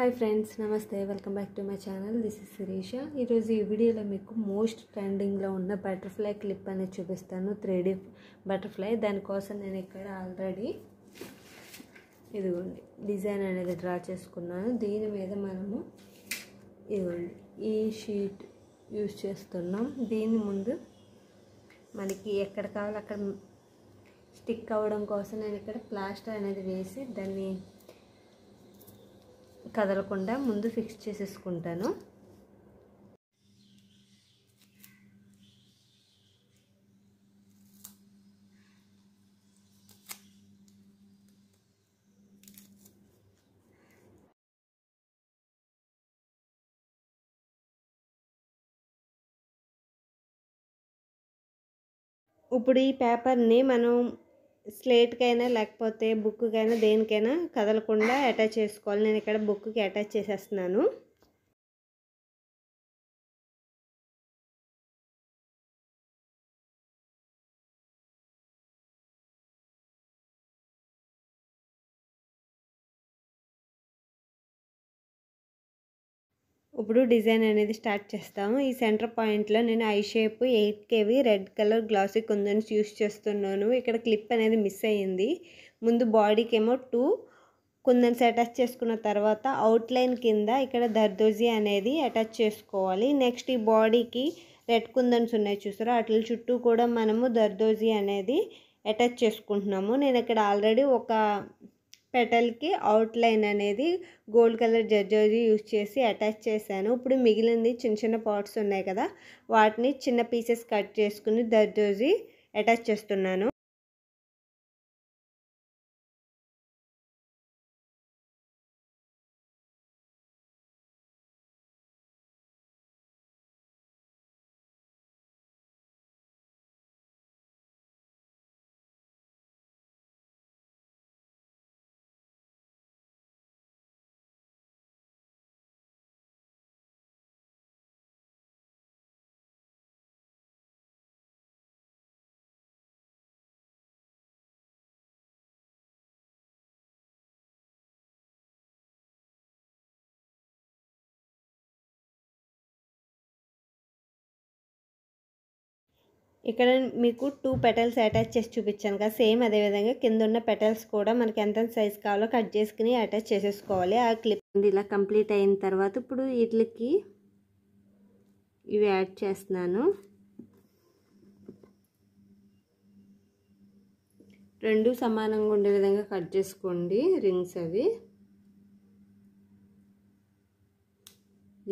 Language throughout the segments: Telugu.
హాయ్ ఫ్రెండ్స్ నమస్తే welcome back to my channel this is Shirisha ఈరోజు ఈ వీడియోలో మీకు మోస్ట్ ట్రెండింగ్లో ఉన్న బటర్ఫ్లై క్లిప్ అనేది చూపిస్తాను త్రీ డీ బటర్ఫ్లై దానికోసం నేను ఇక్కడ ఆల్రెడీ ఇదిగోండి డిజైన్ అనేది డ్రా చేసుకున్నాను దీని మీద మనము ఇదిగోండి ఈ షీట్ యూజ్ చేస్తున్నాం దీని ముందు మనకి ఎక్కడ కావాలో అక్కడ స్టిక్ అవ్వడం కోసం నేను ఇక్కడ ప్లాస్టర్ అనేది వేసి దాన్ని కదలకుండా ముందు ఫిక్స్ చేసేసుకుంటాను ఇప్పుడు ఈ పేపర్ని మనం స్లేట్కైనా లేకపోతే బుక్కుకైనా దేనికైనా కదలకుండా అటాచ్ చేసుకోవాలి నేను ఇక్కడ బుక్కి అటాచ్ చేసేస్తున్నాను ఇప్పుడు డిజైన్ అనేది స్టార్ట్ చేస్తాము ఈ సెంటర్ పాయింట్లో నేను ఐ షేప్ ఎయిట్ కేవి red colour glassy kundans use చేస్తున్నాను ఇక్కడ క్లిప్ అనేది మిస్ అయ్యింది ముందు బాడీకి ఏమో టూ కుందన్స్ అటాచ్ చేసుకున్న తర్వాత అవుట్లైన్ కింద ఇక్కడ దర్దోజీ అనేది అటాచ్ చేసుకోవాలి నెక్స్ట్ ఈ బాడీకి రెడ్ కుందన్స్ ఉన్నాయి చూసారా అట్ల చుట్టూ కూడా మనము దర్దోజీ అనేది అటాచ్ చేసుకుంటున్నాము నేను ఇక్కడ ఆల్రెడీ ఒక పెటల్కి అవుట్లైన్ అనేది గోల్డ్ కలర్ జర్జరీ యూజ్ చేసి అటాచ్ చేశాను ఇప్పుడు మిగిలింది చిన్న చిన్న పార్ట్స్ ఉన్నాయి కదా వాటిని చిన్న పీసెస్ కట్ చేసుకుని దర్జోజీ అటాచ్ చేస్తున్నాను ఇక్కడ మీకు టూ పెటల్స్ అటాచ్ చేసి చూపించాను కదా సేమ్ అదేవిధంగా కింద ఉన్న పెటల్స్ కూడా మనకి ఎంత సైజ్ కావాలో కట్ చేసుకుని అటాచ్ చేసేసుకోవాలి ఆ క్లిప్ ఇలా కంప్లీట్ అయిన తర్వాత ఇప్పుడు వీటికి ఇవి యాడ్ చేస్తున్నాను రెండు సమానంగా ఉండే విధంగా కట్ చేసుకోండి రింగ్స్ అవి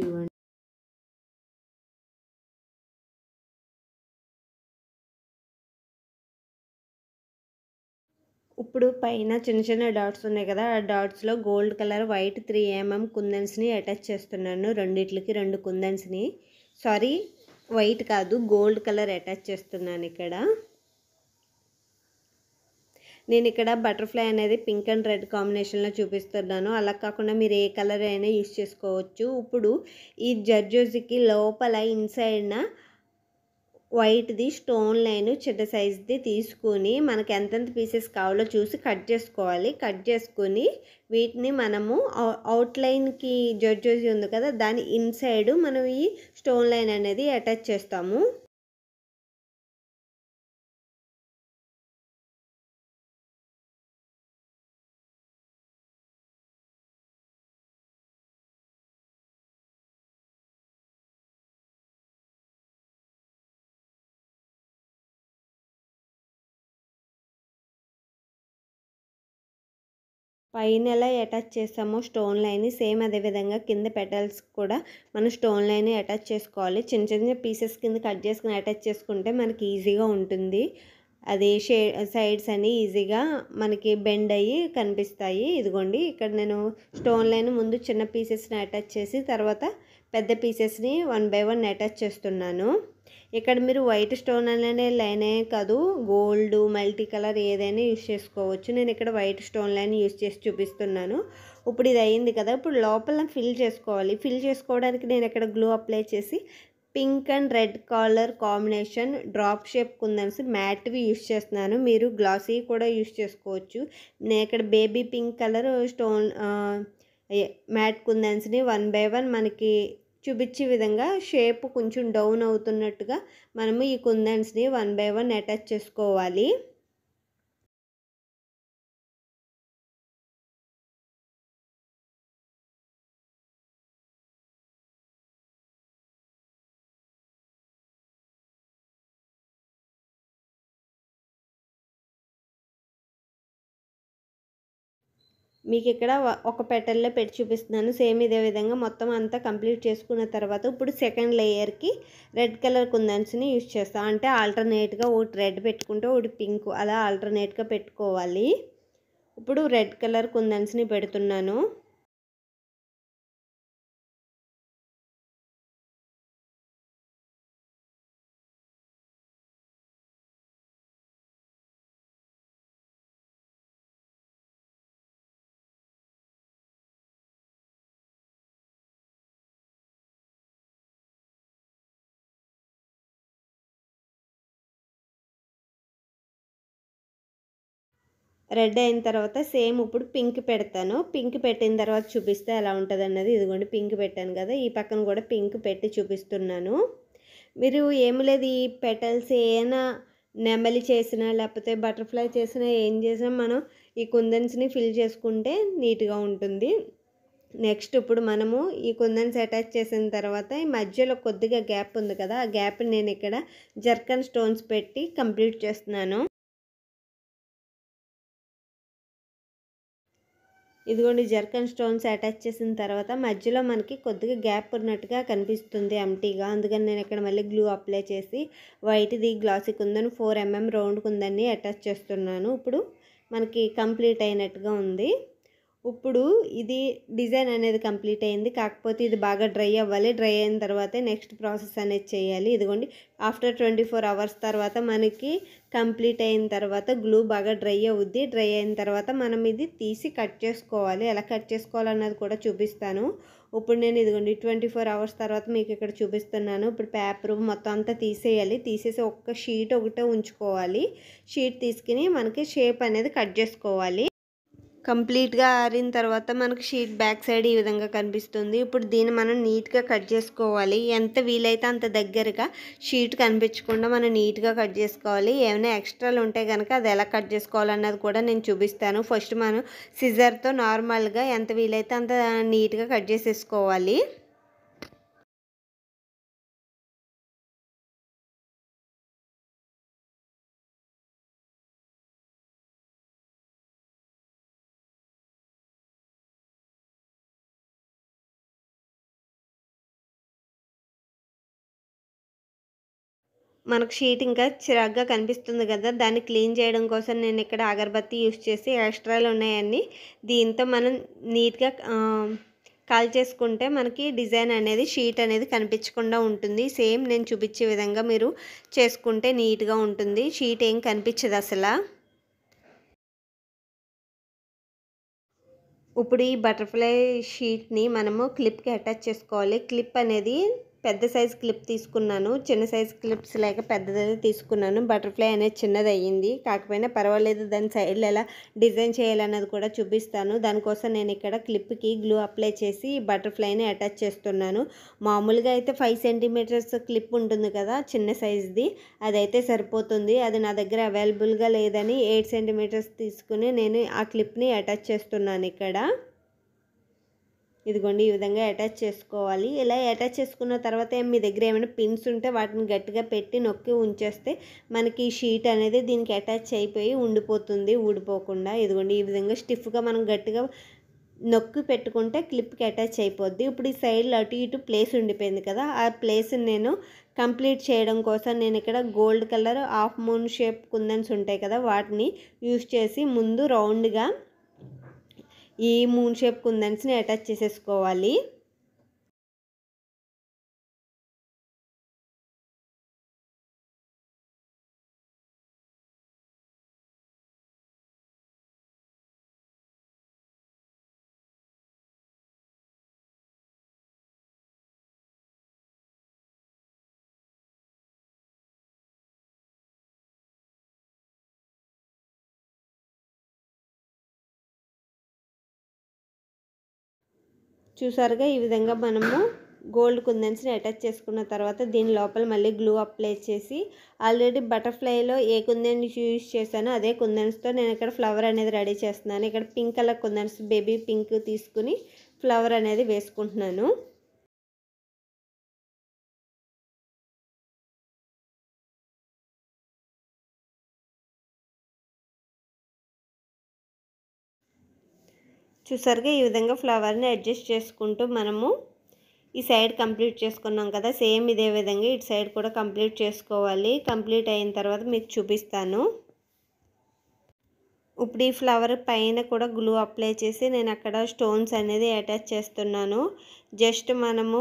ఇవ్వండి ఇప్పుడు పైన చిన్న చిన్న డాట్స్ ఉన్నాయి కదా ఆ డాట్స్లో gold colour white three MM కుందన్స్ని అటాచ్ చేస్తున్నాను రెండిట్లకి రెండు కుందన్స్ని సారీ వైట్ కాదు గోల్డ్ కలర్ అటాచ్ చేస్తున్నాను ఇక్కడ నేను ఇక్కడ బటర్ఫ్లై అనేది పింక్ అండ్ రెడ్ కాంబినేషన్లో చూపిస్తున్నాను అలా కాకుండా మీరు ఏ కలర్ అయినా యూస్ చేసుకోవచ్చు ఇప్పుడు ఈ జర్జోజీకి లోపల ఇన్సైడ్న వైట్ది స్టోన్ లైన్ చిన్న సైజ్ది తీసుకుని మనకు ఎంతెంత పీసెస్ కావాలో చూసి కట్ చేసుకోవాలి కట్ చేసుకుని వీటిని మనము అవుట్లైన్కి జడ్జ్ ఉంది కదా దాని ఇన్సైడ్ మనం ఈ స్టోన్ లైన్ అనేది అటాచ్ చేస్తాము పైన ఎలా అటాచ్ చేస్తామో స్టోన్ లైన్ సేమ్ అదేవిధంగా కింద పెటల్స్ కూడా మనం స్టోన్ లైన్ అటాచ్ చేసుకోవాలి చిన్న చిన్న పీసెస్ కింద కట్ చేసుకుని అటాచ్ చేసుకుంటే మనకి ఈజీగా ఉంటుంది అది షే సైడ్స్ అన్ని ఈజీగా మనకి బెండ్ అయ్యి కనిపిస్తాయి ఇదిగోండి ఇక్కడ నేను స్టోన్ లైన్ ముందు చిన్న పీసెస్ని అటాచ్ చేసి తర్వాత పెద్ద పీసెస్ని వన్ బై వన్ అటాచ్ చేస్తున్నాను ఇక్కడ మీరు వైట్ స్టోన్ అనే లైనే కాదు గోల్డ్ మల్టీ కలర్ ఏదైనా యూజ్ చేసుకోవచ్చు నేను ఇక్కడ వైట్ స్టోన్ లైన్ యూజ్ చేసి చూపిస్తున్నాను ఇప్పుడు ఇది అయింది కదా ఇప్పుడు లోపల ఫిల్ చేసుకోవాలి ఫిల్ చేసుకోవడానికి నేను ఇక్కడ గ్లూ అప్లై చేసి pink and red colour combination drop shape kundans మ్యాట్వి యూస్ చేస్తున్నాను మీరు గ్లాసీ కూడా యూస్ చేసుకోవచ్చు నేను ఇక్కడ baby pink colour stone matte కుందన్స్ని వన్ బై వన్ మనకి చూపించే విధంగా షేప్ కొంచెం డౌన్ అవుతున్నట్టుగా మనము ఈ కుందన్స్ని వన్ బై వన్ అటాచ్ చేసుకోవాలి మీకు ఇక్కడ ఒక పెటల్లో పెట్టి చూపిస్తున్నాను సేమ్ ఇదే విధంగా మొత్తం అంతా కంప్లీట్ చేసుకున్న తర్వాత ఇప్పుడు సెకండ్ లేయర్కి రెడ్ కలర్ కుందన్స్ని యూజ్ చేస్తాం అంటే ఆల్టర్నేట్గా ఒకటి రెడ్ పెట్టుకుంటే ఒకటి పింక్ అలా ఆల్టర్నేట్గా పెట్టుకోవాలి ఇప్పుడు రెడ్ కలర్ కుందన్స్ని పెడుతున్నాను రెడ్ అయిన తర్వాత సేమ్ ఇప్పుడు పింక్ పెడతాను పింక్ పెట్టిన తర్వాత చూపిస్తే ఎలా ఉంటుంది అన్నది ఇదిగోండి పింక్ పెట్టాను కదా ఈ పక్కన కూడా పింక్ పెట్టి చూపిస్తున్నాను మీరు ఏమి లేదు ఈ పెటల్స్ ఏమైనా నెమలి చేసినా లేకపోతే బటర్ఫ్లై చేసినా ఏం చేసినా మనం ఈ కుందన్స్ని ఫిల్ చేసుకుంటే నీట్గా ఉంటుంది నెక్స్ట్ ఇప్పుడు మనము ఈ కుందన్స్ అటాచ్ చేసిన తర్వాత ఈ మధ్యలో కొద్దిగా గ్యాప్ ఉంది కదా ఆ గ్యాప్ నేను ఇక్కడ జర్కన్ స్టోన్స్ పెట్టి కంప్లీట్ చేస్తున్నాను ఇదిగోండి జర్కన్ స్టోన్స్ అటాచ్ చేసిన తర్వాత మధ్యలో మనకి కొద్దిగా గ్యాప్ ఉన్నట్టుగా కనిపిస్తుంది ఎంటీగా అందుకని నేను ఇక్కడ మళ్ళీ గ్లూ అప్లై చేసి వైట్ది గ్లాసిక్ ఉందని ఫోర్ ఎంఎం రౌండ్ ఉందని అటాచ్ చేస్తున్నాను ఇప్పుడు మనకి కంప్లీట్ అయినట్టుగా ఉంది ఇప్పుడు ఇది డిజైన్ అనేది కంప్లీట్ అయింది కాకపోతే ఇది బాగా డ్రై అవ్వాలి డ్రై అయిన తర్వాత నెక్స్ట్ ప్రాసెస్ అనేది చేయాలి ఇదిగోండి ఆఫ్టర్ ట్వంటీ ఫోర్ అవర్స్ తర్వాత మనకి కంప్లీట్ అయిన తర్వాత గ్లూ బాగా డ్రై అవుద్ది డ్రై అయిన తర్వాత మనం ఇది తీసి కట్ చేసుకోవాలి ఎలా కట్ చేసుకోవాలన్నది కూడా చూపిస్తాను ఇప్పుడు నేను ఇదిగోండి ట్వంటీ ఫోర్ అవర్స్ తర్వాత మీకు ఇక్కడ చూపిస్తున్నాను ఇప్పుడు పేపర్ మొత్తం అంతా తీసేయాలి తీసేసి ఒక్క షీట్ ఒకటే ఉంచుకోవాలి షీట్ తీసుకుని మనకి షేప్ అనేది కట్ చేసుకోవాలి కంప్లీట్గా ఆరిన తర్వాత మనకు షీట్ బ్యాక్ సైడ్ ఈ విధంగా కనిపిస్తుంది ఇప్పుడు దీన్ని మనం నీట్గా కట్ చేసుకోవాలి ఎంత వీలైతే అంత దగ్గరగా షీట్ కనిపించకుండా మనం నీట్గా కట్ చేసుకోవాలి ఏమైనా ఎక్స్ట్రాలు ఉంటే కనుక అది ఎలా కట్ చేసుకోవాలన్నది కూడా నేను చూపిస్తాను ఫస్ట్ మనం సిజర్తో నార్మల్గా ఎంత వీలైతే అంత నీట్గా కట్ చేసేసుకోవాలి మనకు షీట్ ఇంకా చిరాగ్గా కనిపిస్తుంది కదా దాన్ని క్లీన్ చేయడం కోసం నేను ఇక్కడ అగరబత్తి యూస్ చేసి ఎక్స్ట్రాలు ఉన్నాయన్నీ దీంతో మనం నీట్గా కాల్ చేసుకుంటే మనకి డిజైన్ అనేది షీట్ అనేది కనిపించకుండా ఉంటుంది సేమ్ నేను చూపించే విధంగా మీరు చేసుకుంటే నీట్గా ఉంటుంది షీట్ ఏం కనిపించదు అసలు ఇప్పుడు ఈ బటర్ఫ్లై షీట్ని మనము క్లిప్కి అటాచ్ చేసుకోవాలి క్లిప్ అనేది పెద్ద సైజ్ క్లిప్ తీసుకున్నాను చిన్న సైజ్ క్లిప్స్ లేక పెద్దదైతే తీసుకున్నాను బటర్ఫ్లై అనేది చిన్నది అయ్యింది కాకపోయినా పర్వాలేదు దాని సైడ్లు ఎలా డిజైన్ చేయాలన్నది కూడా చూపిస్తాను దానికోసం నేను ఇక్కడ క్లిప్కి గ్లూ అప్లై చేసి బటర్ఫ్లైని అటాచ్ చేస్తున్నాను మామూలుగా అయితే ఫైవ్ సెంటీమీటర్స్ క్లిప్ ఉంటుంది కదా చిన్న సైజ్ది అదైతే సరిపోతుంది అది నా దగ్గర అవైలబుల్గా లేదని ఎయిట్ సెంటీమీటర్స్ తీసుకుని నేను ఆ క్లిప్ని అటాచ్ చేస్తున్నాను ఇక్కడ ఇదిగోండి ఈ విధంగా అటాచ్ చేసుకోవాలి ఇలా అటాచ్ చేసుకున్న తర్వాత మీ దగ్గర ఏమైనా పిన్స్ ఉంటే వాటిని గట్టిగా పెట్టి నొక్కి ఉంచేస్తే మనకి షీట్ అనేది దీనికి అటాచ్ అయిపోయి ఉండిపోతుంది ఊడిపోకుండా ఇదిగోండి ఈ విధంగా స్టిఫ్గా మనం గట్టిగా నొక్కి పెట్టుకుంటే క్లిప్కి అటాచ్ అయిపోద్ది ఇప్పుడు ఈ సైడ్లో అటు ఇటు ప్లేస్ ఉండిపోయింది కదా ఆ ప్లేస్ని నేను కంప్లీట్ చేయడం కోసం నేను ఇక్కడ gold colour half moon shape kundans ఉంటాయి కదా వాటిని యూస్ చేసి ముందు రౌండ్గా ఈ మూన్ షేప్ కుందన్స్ని అటాచ్ చేసేసుకోవాలి చూసారుగా ఈ విధంగా మనము గోల్డ్ కుందన్స్ని అటాచ్ చేసుకున్న తర్వాత దీని లోపల మళ్ళీ గ్లూ అప్లై చేసి ఆల్రెడీ బటర్ఫ్లైలో ఏ కుందన్ని యూజ్ చేశానో అదే కుందన్స్తో నేను ఇక్కడ ఫ్లవర్ అనేది రెడీ చేస్తున్నాను ఇక్కడ pink colour kundans baby pink తీసుకుని ఫ్లవర్ అనేది వేసుకుంటున్నాను చూసారుగా ఈ విధంగా ఫ్లవర్ని అడ్జస్ట్ చేసుకుంటూ మనము ఈ సైడ్ కంప్లీట్ చేసుకున్నాం కదా సేమ్ ఇదే విధంగా ఇటు సైడ్ కూడా కంప్లీట్ చేసుకోవాలి కంప్లీట్ అయిన తర్వాత మీకు చూపిస్తాను ఇప్పుడు ఈ ఫ్లవర్ పైన కూడా గ్లూ అప్లై చేసి నేను అక్కడ స్టోన్స్ అనేది అటాచ్ చేస్తున్నాను జస్ట్ మనము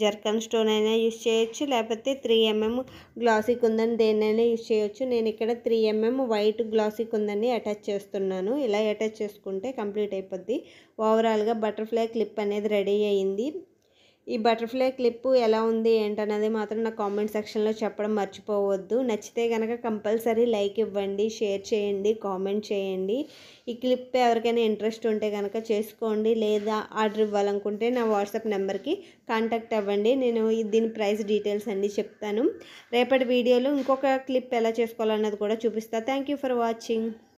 జర్కన్ స్టోన్ అయినా యూజ్ చేయొచ్చు లేకపోతే త్రీ ఎంఎం గ్లాసిక్ ఉందని దేన్నైనా యూస్ చేయొచ్చు నేను ఇక్కడ త్రీ ఎంఎం వైట్ గ్లాసిక్ ఉందని అటాచ్ చేస్తున్నాను ఇలా అటాచ్ చేసుకుంటే కంప్లీట్ అయిపోద్ది ఓవరాల్గా బటర్ఫ్లై క్లిప్ అనేది రెడీ అయ్యింది ఈ బటర్ఫ్లై క్లిప్ ఎలా ఉంది ఏంటన్నది మాత్రం నా కామెంట్ సెక్షన్లో చెప్పడం మర్చిపోవద్దు నచ్చితే కనుక కంపల్సరీ లైక్ ఇవ్వండి షేర్ చేయండి కామెంట్ చేయండి ఈ క్లిప్ ఎవరికైనా ఇంట్రెస్ట్ ఉంటే కనుక చేసుకోండి లేదా ఆర్డర్ ఇవ్వాలనుకుంటే నా వాట్సాప్ నెంబర్కి కాంటాక్ట్ అవ్వండి నేను దీని ప్రైస్ డీటెయిల్స్ అన్నీ చెప్తాను రేపటి వీడియోలో ఇంకొక క్లిప్ ఎలా చేసుకోవాలన్నది కూడా చూపిస్తాను థ్యాంక్ ఫర్ వాచింగ్